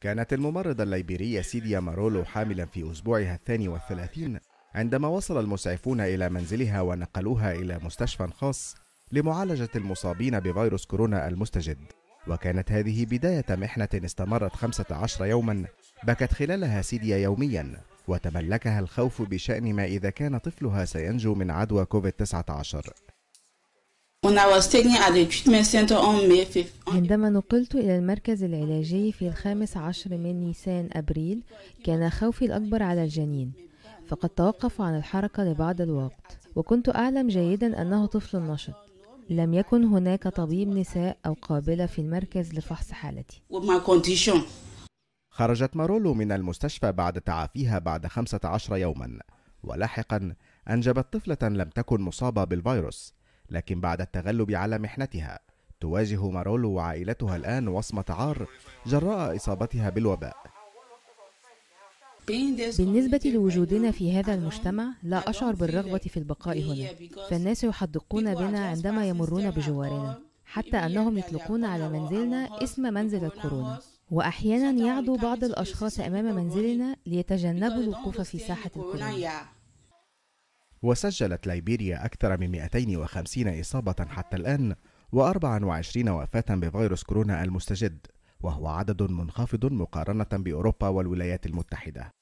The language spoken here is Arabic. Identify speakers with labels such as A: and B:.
A: كانت الممرضة الليبيرية سيديا مارولو حاملا في أسبوعها الثاني والثلاثين عندما وصل المسعفون إلى منزلها ونقلوها إلى مستشفى خاص لمعالجة المصابين بفيروس كورونا المستجد وكانت هذه بداية محنة استمرت 15 يوما بكت خلالها سيديا يوميا وتملكها الخوف بشأن ما إذا كان طفلها سينجو من عدوى كوفيد-19
B: عندما نقلت إلى المركز العلاجي في الخامس عشر من نيسان أبريل كان خوفي الأكبر على الجنين فقد توقف عن الحركة لبعض الوقت وكنت أعلم جيدا أنه طفل نشط لم يكن هناك طبيب نساء أو قابلة في المركز لفحص حالتي
A: خرجت مارولو من المستشفى بعد تعافيها بعد 15 يوما ولاحقا أنجبت طفلة لم تكن مصابة بالفيروس لكن بعد التغلب على محنتها تواجه مارولو وعائلتها الآن وصمة عار جراء إصابتها بالوباء
B: بالنسبة لوجودنا في هذا المجتمع لا أشعر بالرغبة في البقاء هنا فالناس يحدقون بنا عندما يمرون بجوارنا حتى أنهم يطلقون على منزلنا اسم منزل الكورونا وأحيانا يعدو بعض الأشخاص أمام منزلنا ليتجنبوا الوقوف في ساحة الكورونا
A: وسجلت ليبيريا أكثر من 250 إصابة حتى الآن و24 وفاة بفيروس كورونا المستجد وهو عدد منخفض مقارنة بأوروبا والولايات المتحدة